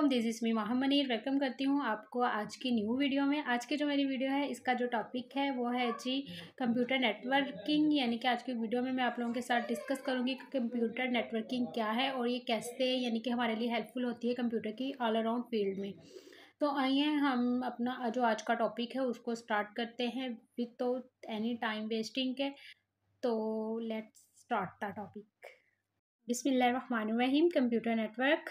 Welcome this is me Mohammad Munir welcome करती हूँ आपको आज की न्यू वीडियो में आज की जो मेरी वीडियो है इसका जो टॉपिक है वो है जी कंप्यूटर नेटवर्किंग यानी कि आज की वीडियो में मैं आप लोगों के साथ डिस्कस करूँगी कि कंप्यूटर नेटवर्किंग क्या है और ये कैसे यानी कि हमारे लिए हेल्पफुल होती है कंप्यूटर की ऑल अराउंड फील्ड में तो आइए हम अपना जो आज का टॉपिक है उसको स्टार्ट करते हैं विदाउट एनी टाइम वेस्टिंग के तो लेट्स स्टार्ट द टॉपिक बिसमीम computer network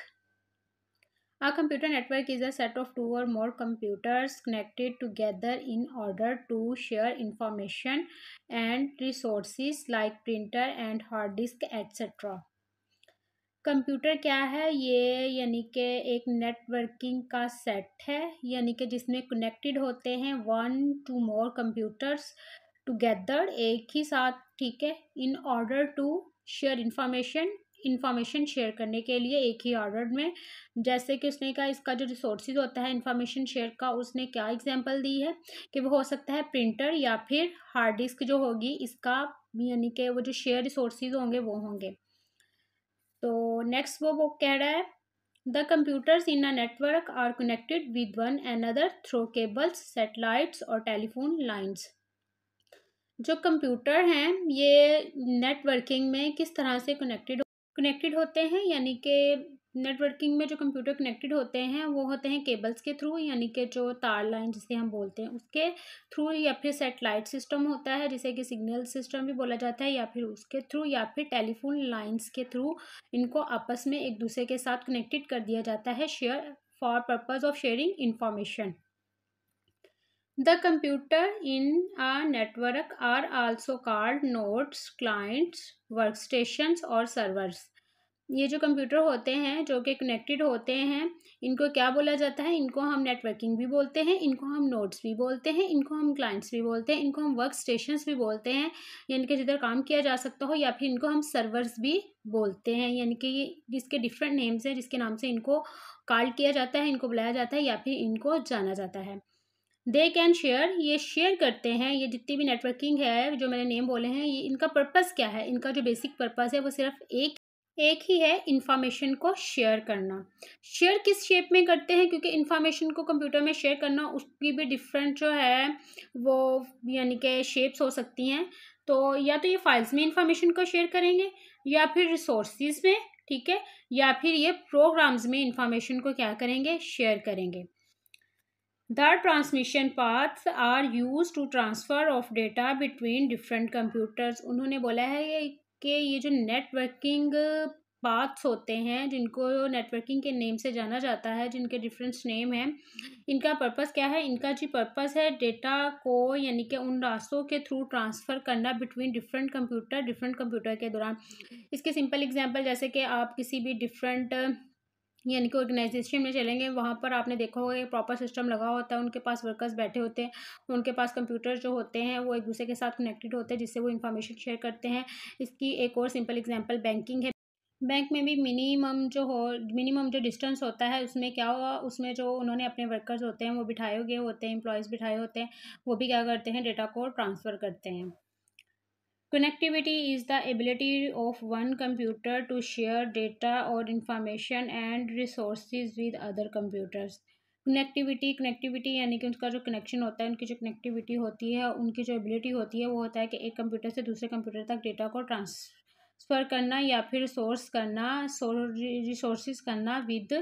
A computer network is a set of two or more computers connected together in order to share information and resources like printer and hard disk etc. Computer क्या है ये यानी कि एक networking का set है यानी कि जिसमें कनेक्टेड होते हैं one two more computers together एक ही साथ ठीक है in order to share information information share करने के लिए एक ही ऑर्डर में जैसे कि उसने कहा इसका जो रिसोर्सेज होता है इन्फॉर्मेशन शेयर का उसने क्या एग्जांपल दी है कि वो हो सकता है प्रिंटर या फिर हार्ड डिस्क जो होगी इसका यानी कि वो जो शेयर रिसोर्सेज होंगे वो होंगे तो नेक्स्ट वो वो कह रहा है the computers in a network are connected with one another through cables satellites और टेलीफोन लाइन्स जो कंप्यूटर हैं ये नेटवर्किंग में किस तरह से कनेक्टेड कनेक्टेड होते हैं यानी कि नेटवर्किंग में जो कंप्यूटर कनेक्टेड होते हैं वो होते हैं केबल्स के थ्रू यानी कि जो तार लाइन जिसे हम बोलते हैं उसके थ्रू या फिर सेटेलाइट सिस्टम होता है जिसे कि सिग्नल सिस्टम भी बोला जाता है या फिर उसके थ्रू या फिर टेलीफोन लाइंस के थ्रू इनको आपस में एक दूसरे के साथ कनेक्टेड कर दिया जाता है share for purpose of sharing information computer in in network are also called nodes clients workstation और सर्वर्स ये जो कंप्यूटर होते हैं जो कि कनेक्टेड होते हैं इनको क्या बोला जाता है इनको हम नेटवर्किंग भी बोलते हैं इनको हम नोट्स भी बोलते हैं इनको हम क्लाइंट्स भी बोलते हैं इनको हम वर्क स्टेशन भी बोलते हैं यानी कि जिधर काम किया जा सकता हो या फिर इनको हम सर्वर्स भी बोलते हैं यानी कि ये जिसके डिफरेंट नेम्स हैं जिसके नाम से इनको कॉल किया जाता है इनको बुलाया जाता है या फिर इनको जाना जाता है दे कैन शेयर ये शेयर करते हैं ये जितनी भी नेटवर्किंग है जो मैंने नेम बोले हैं ये इनका पर्पज़ क्या है इनका जो बेसिक पर्पज़ है वो सिर्फ एक एक ही है इन्फॉर्मेशन को शेयर करना शेयर किस शेप में करते हैं क्योंकि इन्फॉर्मेशन को कंप्यूटर में शेयर करना उसकी भी डिफरेंट जो है वो यानी कि शेप्स हो सकती हैं तो या तो ये फाइल्स में इंफॉर्मेशन को शेयर करेंगे या फिर रिसोर्सिस में ठीक है या फिर ये प्रोग्राम्स में इंफॉर्मेशन को क्या करेंगे शेयर करेंगे the transmission paths are use to transfer of data between different computers उन्होंने बोला है ये के ये जो नेटवर्किंग पाथ्स होते हैं जिनको नेटवर्किंग के नेम से जाना जाता है जिनके डिफरेंस नेम हैं इनका पर्पस क्या है इनका जी पर्पस है डेटा को यानी कि उन रास्तों के थ्रू ट्रांसफ़र करना between different computer different computer के दौरान इसके सिंपल एग्जांपल जैसे कि आप किसी भी डिफरेंट यानी कि ऑर्गेनाइजेशन में चलेंगे वहाँ पर आपने देखा होगा प्रॉपर सिस्टम लगा होता है उनके पास वर्कर्स बैठे होते हैं उनके पास कंप्यूटर जो होते हैं वो एक दूसरे के साथ कनेक्टेड होते हैं जिससे वो इन्फॉर्मेशन शेयर करते हैं इसकी एक और सिंपल एग्ज़ाम्पल बैंकिंग है बैंक में भी मिनिमम जो हो मिनिमम जो डिस्टेंस होता है उसमें क्या हुआ उसमें जो उन्होंने अपने वर्कर्स होते हैं वो बिठाए हुए होते हैं एम्प्लॉयज़ बिठाए होते हैं वो भी क्या करते हैं डेटा को ट्रांसफ़र करते हैं Connectivity is the ability of one computer to share data or information and resources with other computers. Connectivity connectivity यानी कि उनका जो कनेक्शन होता है उनकी जो कनेक्टिविटी होती है उनकी जो एबिलिटी होती है वो होता है कि एक कंप्यूटर से दूसरे कंप्यूटर तक डेटा को ट्रांसफ़र करना या फिर सोर्स करना रिसोर्स करना विद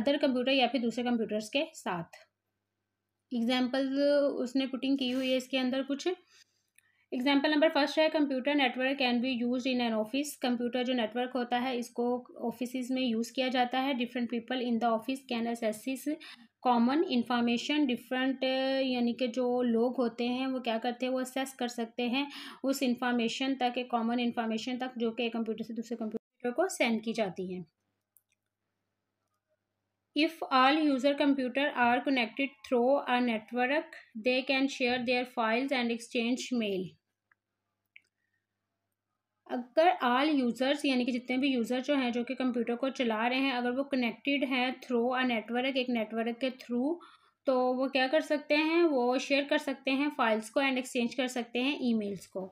अदर कंप्यूटर या फिर दूसरे कंप्यूटर्स के साथ एग्जाम्पल उसने पुटिंग की हुई है इसके अंदर कुछ एग्जाम्पल नंबर फर्स्ट है computer network can be use in an office computer जो नेटवर्क होता है इसको ऑफिस में यूज़ किया जाता है different people in the office can access common information different यानी कि जो लोग होते हैं वो क्या करते हैं वो असेस कर सकते हैं उस इंफॉर्मेशन तक एक कॉमन इन्फॉर्मेशन तक जो कि एक कंप्यूटर से दूसरे कंप्यूटर को सेंड की जाती है if all user computer are connected through a network they can share their files and exchange mail अगर आल यूज़र्स यानी कि जितने भी यूज़र जो हैं जो कि कंप्यूटर को चला रहे हैं अगर वो कनेक्टेड हैं थ्रू अ नेटवर्क एक नेटवर्क के थ्रू तो वो क्या कर सकते हैं वो शेयर कर सकते हैं फाइल्स को एंड एक्सचेंज कर सकते हैं ईमेल्स को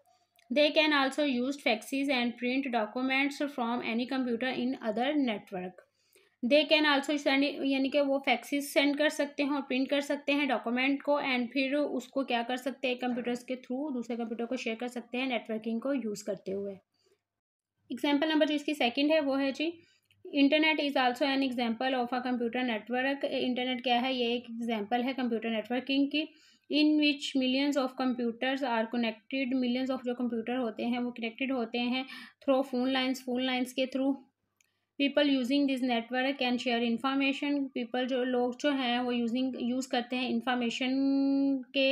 they can also use faxes and print documents from any computer in other network they can also send यानी कि वो फैक्सीज सेंड कर सकते हैं और प्रिंट कर सकते हैं डॉक्यूमेंट को एंड फिर उसको क्या कर सकते हैं कंप्यूटर्स के थ्रू दूसरे कंप्यूटर को शेयर कर सकते हैं नेटवर्किंग को यूज़ करते हुए एग्जाम्पल नंबर जो इसकी सेकेंड है वो है जी internet is also an example of a computer network internet क्या है ये एक एग्जाम्पल है कंप्यूटर नेटवर्किंग की in which millions of computers are connected millions of जो कंप्यूटर होते हैं वो कनेक्टेड होते हैं through phone lines phone lines के through people using this network can share information people जो लोग जो हैं वो यूजिंग यूज़ करते हैं इंफॉर्मेशन के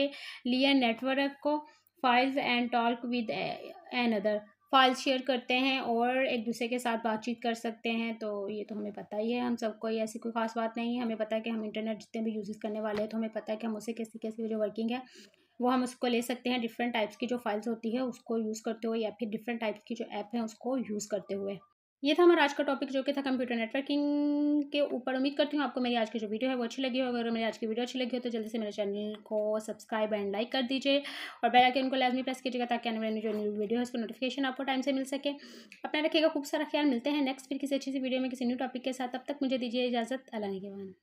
लिए नेटवर्क को files and talk with another file share करते हैं और एक दूसरे के साथ बातचीत कर सकते हैं तो ये तो हमें पता ही है हम सबको ये ऐसी कोई खास बात नहीं है हमें पता है कि हम इंटरनेट जितने भी यूज़ करने वाले हैं तो हमें पता है कि हम उसे कैसे कैसे जो वर्किंग है वो हम उसको ले सकते हैं डिफरेंट टाइप्स की जो फाइल्स होती है उसको यूज़ करते हुए या फिर डिफरेंट टाइप्स की जो ऐप है उसको यूज़ करते हुए ये था हमारा आज का टॉपिक जो कि था कंप्यूटर नेटवर्किंग के ऊपर उम्मीद करती हूँ आपको मेरी आज की जो वीडियो है वो अच्छी लगी हो अगर मेरी आज की वीडियो अच्छी लगी हो तो जल्दी से मेरे चैनल को सब्सक्राइब एंड लाइक कर दीजिए और बेल आइकन को लाजमी प्रेस कीजिएगा ताकि आने वाली जो न्यू वीडियो है उसको नोटिफिकेशन आपको टाइम से मिल सके अपना रखिएगा खूब सारा ख्याल मिलते हैं नेक्स्ट फिर किसी अच्छी सी वीडियो में किसी न्यू टॉपिक के साथ तब तक मुझे दीजिए इजाज़त अल्लाह के